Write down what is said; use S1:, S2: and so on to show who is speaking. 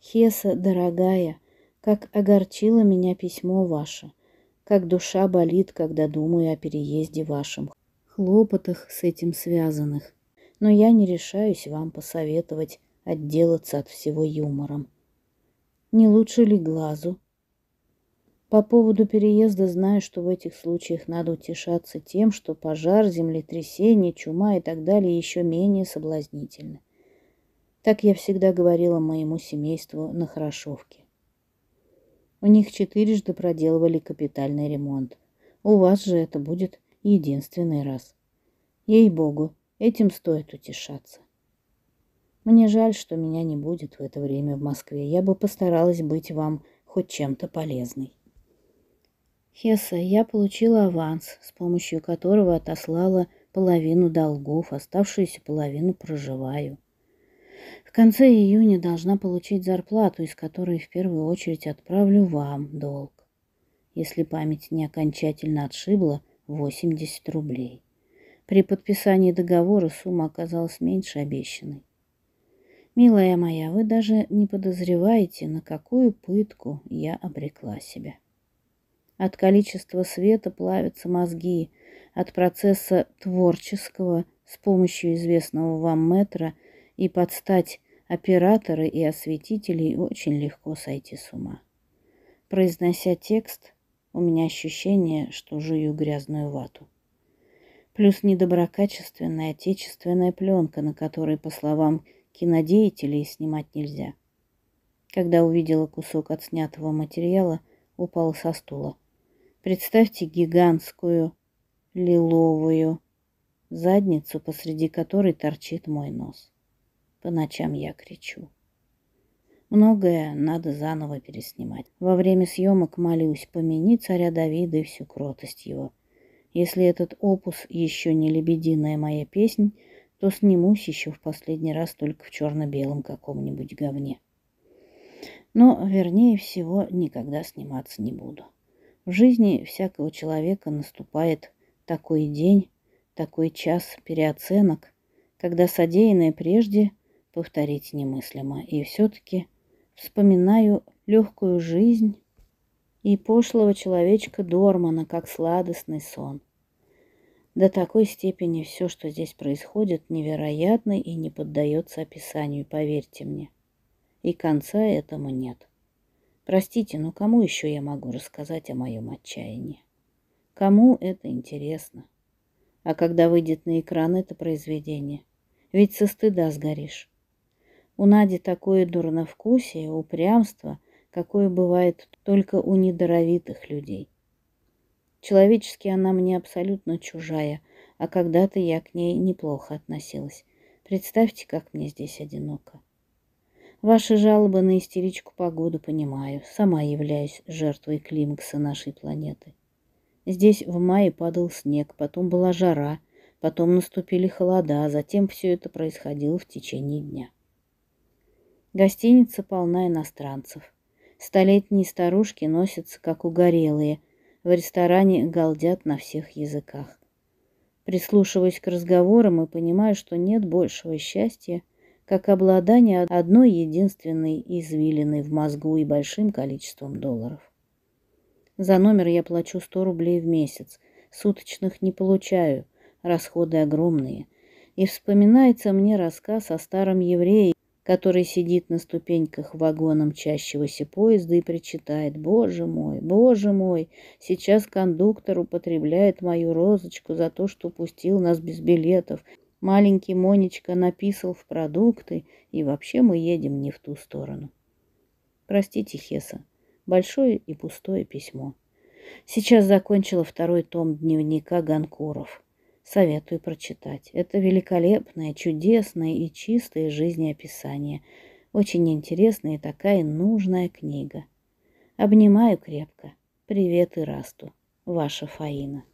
S1: Хеса, дорогая, как огорчило меня письмо ваше, как душа болит, когда думаю о переезде вашем, хлопотах с этим связанных. Но я не решаюсь вам посоветовать отделаться от всего юмором. Не лучше ли глазу? По поводу переезда знаю, что в этих случаях надо утешаться тем, что пожар, землетрясение, чума и так далее еще менее соблазнительны. Так я всегда говорила моему семейству на Хорошовке. У них четырежды проделывали капитальный ремонт. У вас же это будет единственный раз. Ей-богу, этим стоит утешаться. Мне жаль, что меня не будет в это время в Москве. Я бы постаралась быть вам хоть чем-то полезной. Хесса, я получила аванс, с помощью которого отослала половину долгов, оставшуюся половину проживаю. В конце июня должна получить зарплату, из которой в первую очередь отправлю вам долг. Если память не окончательно отшибла, 80 рублей. При подписании договора сумма оказалась меньше обещанной. Милая моя, вы даже не подозреваете, на какую пытку я обрекла себя. От количества света плавятся мозги, от процесса творческого с помощью известного вам метра – и подстать операторы и осветителей очень легко сойти с ума. Произнося текст, у меня ощущение, что жую грязную вату. Плюс недоброкачественная отечественная пленка, на которой, по словам кинодеятелей, снимать нельзя. Когда увидела кусок отснятого материала, упала со стула. Представьте гигантскую лиловую задницу, посреди которой торчит мой нос. По ночам я кричу. Многое надо заново переснимать. Во время съемок молюсь, помяни царя Давида и всю кротость его. Если этот опус еще не лебединая моя песнь, то снимусь еще в последний раз только в черно-белом каком-нибудь говне. Но, вернее всего, никогда сниматься не буду. В жизни всякого человека наступает такой день, такой час переоценок, когда содеянное прежде – повторить немыслимо. И все-таки вспоминаю легкую жизнь и пошлого человечка Дормана, как сладостный сон. До такой степени все, что здесь происходит, невероятно и не поддается описанию, поверьте мне. И конца этому нет. Простите, но кому еще я могу рассказать о моем отчаянии? Кому это интересно? А когда выйдет на экран это произведение? Ведь со стыда сгоришь. У Нади такое дурновкусие, упрямство, какое бывает только у недоровитых людей. Человечески она мне абсолютно чужая, а когда-то я к ней неплохо относилась. Представьте, как мне здесь одиноко. Ваши жалобы на истеричку погоду понимаю. Сама являюсь жертвой климакса нашей планеты. Здесь в мае падал снег, потом была жара, потом наступили холода, затем все это происходило в течение дня. Гостиница полна иностранцев. Столетние старушки носятся, как угорелые. В ресторане галдят на всех языках. Прислушиваясь к разговорам и понимаю, что нет большего счастья, как обладание одной единственной извилиной в мозгу и большим количеством долларов. За номер я плачу 100 рублей в месяц, суточных не получаю, расходы огромные. И вспоминается мне рассказ о старом еврее, который сидит на ступеньках вагона мчащегося поезда и причитает «Боже мой, боже мой, сейчас кондуктор употребляет мою розочку за то, что пустил нас без билетов, маленький Монечка написал в продукты, и вообще мы едем не в ту сторону». Простите, Хеса, большое и пустое письмо. Сейчас закончила второй том дневника Ганкуров советую прочитать. Это великолепное, чудесное и чистое жизнеописание. Очень интересная и такая нужная книга. Обнимаю крепко. Привет и расту. Ваша Фаина.